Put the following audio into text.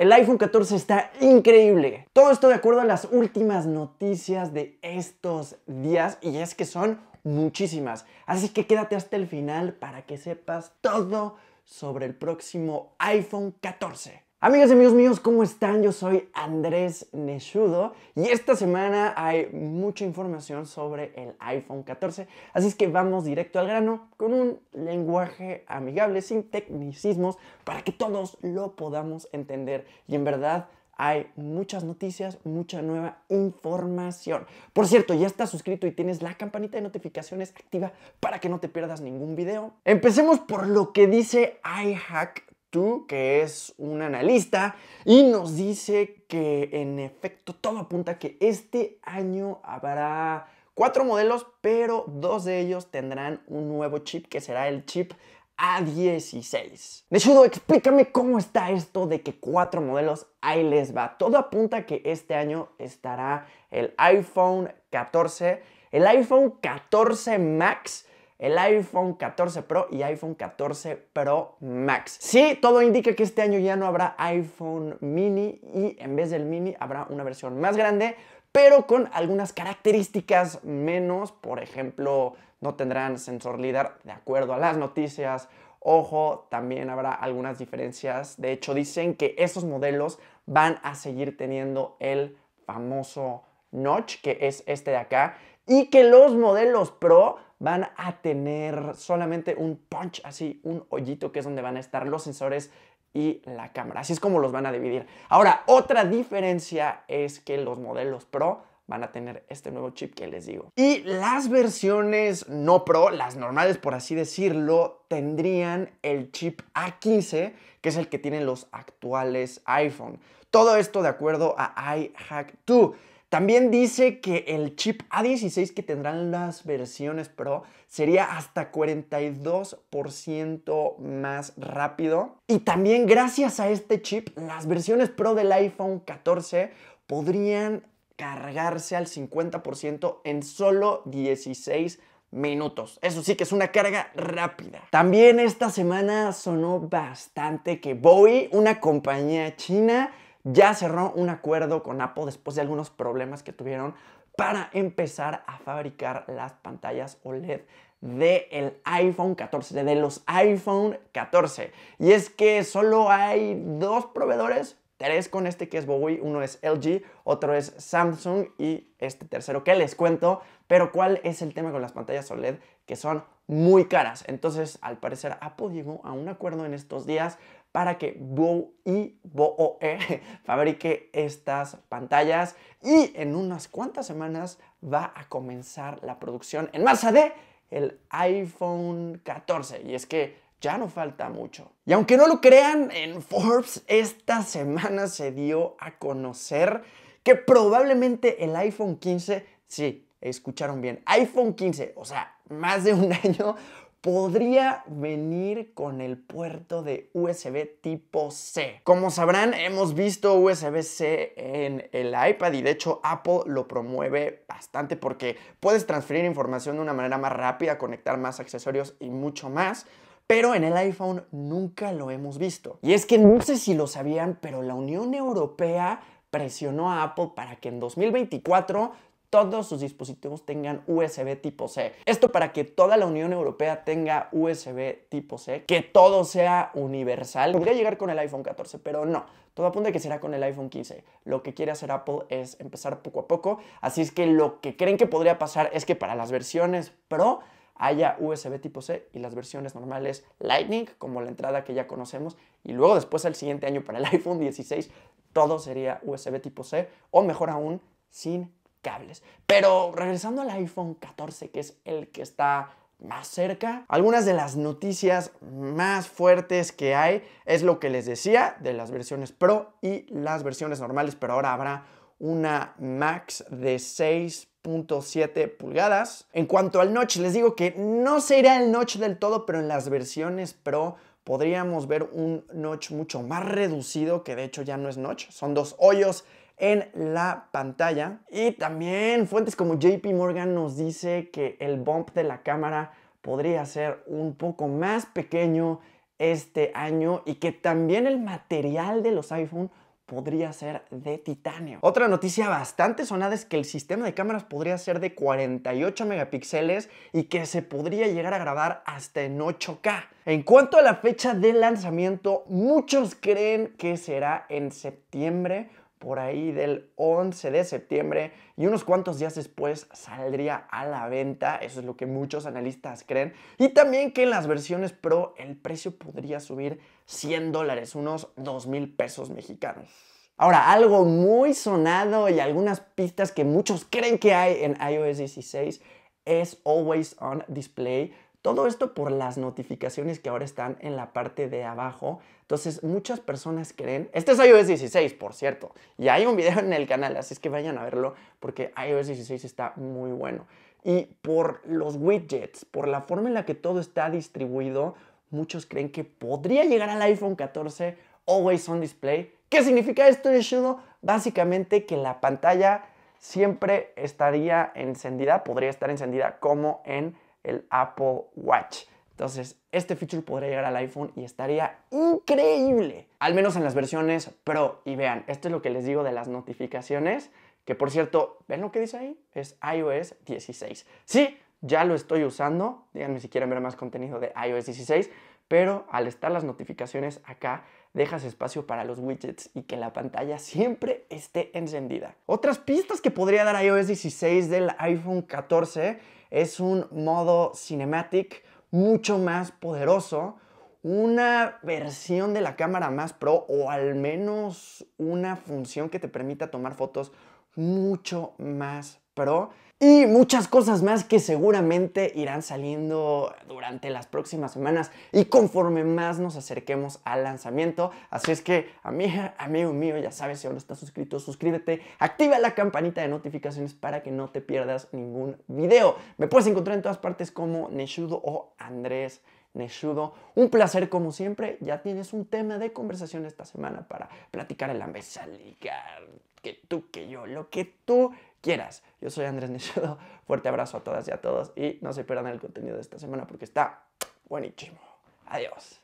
El iPhone 14 está increíble. Todo esto de acuerdo a las últimas noticias de estos días y es que son muchísimas. Así que quédate hasta el final para que sepas todo sobre el próximo iPhone 14. Amigas y amigos míos, ¿cómo están? Yo soy Andrés Nechudo y esta semana hay mucha información sobre el iPhone 14, así es que vamos directo al grano con un lenguaje amigable, sin tecnicismos, para que todos lo podamos entender y en verdad hay muchas noticias, mucha nueva información. Por cierto, ya estás suscrito y tienes la campanita de notificaciones activa para que no te pierdas ningún video. Empecemos por lo que dice iHack Tú, que es un analista, y nos dice que en efecto todo apunta que este año habrá cuatro modelos, pero dos de ellos tendrán un nuevo chip que será el chip a16. Nesudo, explícame cómo está esto de que cuatro modelos ahí les va. Todo apunta que este año estará el iPhone 14, el iPhone 14 Max el iPhone 14 Pro y iPhone 14 Pro Max. Sí, todo indica que este año ya no habrá iPhone mini y en vez del mini habrá una versión más grande, pero con algunas características menos, por ejemplo, no tendrán sensor líder, de acuerdo a las noticias. Ojo, también habrá algunas diferencias. De hecho, dicen que esos modelos van a seguir teniendo el famoso notch, que es este de acá, y que los modelos Pro van a tener solamente un punch, así un hoyito que es donde van a estar los sensores y la cámara. Así es como los van a dividir. Ahora, otra diferencia es que los modelos Pro van a tener este nuevo chip que les digo. Y las versiones no Pro, las normales por así decirlo, tendrían el chip A15, que es el que tienen los actuales iPhone. Todo esto de acuerdo a iHack 2. También dice que el chip A16 que tendrán las versiones Pro sería hasta 42% más rápido. Y también gracias a este chip, las versiones Pro del iPhone 14 podrían cargarse al 50% en solo 16 minutos. Eso sí que es una carga rápida. También esta semana sonó bastante que Bowie, una compañía china, ya cerró un acuerdo con Apple después de algunos problemas que tuvieron para empezar a fabricar las pantallas OLED del de iPhone 14, de los iPhone 14. Y es que solo hay dos proveedores, tres con este que es Bowie, uno es LG, otro es Samsung y este tercero que les cuento. Pero ¿cuál es el tema con las pantallas OLED? Que son muy caras. Entonces, al parecer, Apple llegó a un acuerdo en estos días para que Bo y BOE fabrique estas pantallas y en unas cuantas semanas va a comenzar la producción en masa de el iPhone 14 y es que ya no falta mucho. Y aunque no lo crean, en Forbes esta semana se dio a conocer que probablemente el iPhone 15, sí, escucharon bien, iPhone 15, o sea, más de un año, podría venir con el puerto de USB tipo C. Como sabrán, hemos visto USB-C en el iPad y de hecho Apple lo promueve bastante porque puedes transferir información de una manera más rápida, conectar más accesorios y mucho más pero en el iPhone nunca lo hemos visto. Y es que no sé si lo sabían, pero la Unión Europea presionó a Apple para que en 2024 todos sus dispositivos tengan USB tipo C. Esto para que toda la Unión Europea tenga USB tipo C, que todo sea universal. Podría llegar con el iPhone 14, pero no. Todo apunta a que será con el iPhone 15. Lo que quiere hacer Apple es empezar poco a poco. Así es que lo que creen que podría pasar es que para las versiones Pro haya USB tipo C y las versiones normales Lightning, como la entrada que ya conocemos, y luego después el siguiente año para el iPhone 16, todo sería USB tipo C, o mejor aún, sin cables. Pero regresando al iPhone 14, que es el que está más cerca. Algunas de las noticias más fuertes que hay es lo que les decía de las versiones Pro y las versiones normales, pero ahora habrá una Max de 6.7 pulgadas. En cuanto al notch, les digo que no será el notch del todo, pero en las versiones Pro podríamos ver un notch mucho más reducido, que de hecho ya no es notch, son dos hoyos en la pantalla. Y también fuentes como JP Morgan nos dice que el bump de la cámara podría ser un poco más pequeño este año y que también el material de los iPhone podría ser de titanio. Otra noticia bastante sonada es que el sistema de cámaras podría ser de 48 megapíxeles y que se podría llegar a grabar hasta en 8K. En cuanto a la fecha de lanzamiento, muchos creen que será en septiembre por ahí del 11 de septiembre y unos cuantos días después saldría a la venta, eso es lo que muchos analistas creen, y también que en las versiones Pro el precio podría subir 100 dólares, unos 2 mil pesos mexicanos. Ahora, algo muy sonado y algunas pistas que muchos creen que hay en iOS 16 es Always On Display, todo esto por las notificaciones que ahora están en la parte de abajo. Entonces muchas personas creen, este es iOS 16 por cierto, y hay un video en el canal, así es que vayan a verlo porque iOS 16 está muy bueno. Y por los widgets, por la forma en la que todo está distribuido, muchos creen que podría llegar al iPhone 14 Always On Display. ¿Qué significa esto, Shudo? Básicamente que la pantalla siempre estaría encendida, podría estar encendida como en el Apple Watch. Entonces, este feature podría llegar al iPhone y estaría increíble. Al menos en las versiones Pro. Y vean, esto es lo que les digo de las notificaciones. Que por cierto, ¿ven lo que dice ahí? Es iOS 16. Sí, ya lo estoy usando. Díganme si quieren ver más contenido de iOS 16 pero al estar las notificaciones acá, dejas espacio para los widgets y que la pantalla siempre esté encendida. Otras pistas que podría dar iOS 16 del iPhone 14 es un modo cinematic mucho más poderoso, una versión de la cámara más pro o al menos una función que te permita tomar fotos mucho más pro y muchas cosas más que seguramente irán saliendo durante las próximas semanas y conforme más nos acerquemos al lanzamiento. Así es que, amiga, amigo mío, ya sabes, si aún no estás suscrito, suscríbete, activa la campanita de notificaciones para que no te pierdas ningún video. Me puedes encontrar en todas partes como Neshudo o Andrés. Neshudo. Un placer como siempre. Ya tienes un tema de conversación esta semana para platicar en la mesa, ligar, que tú, que yo, lo que tú quieras. Yo soy Andrés Nieto. fuerte abrazo a todas y a todos y no se pierdan el contenido de esta semana porque está buenísimo. Adiós.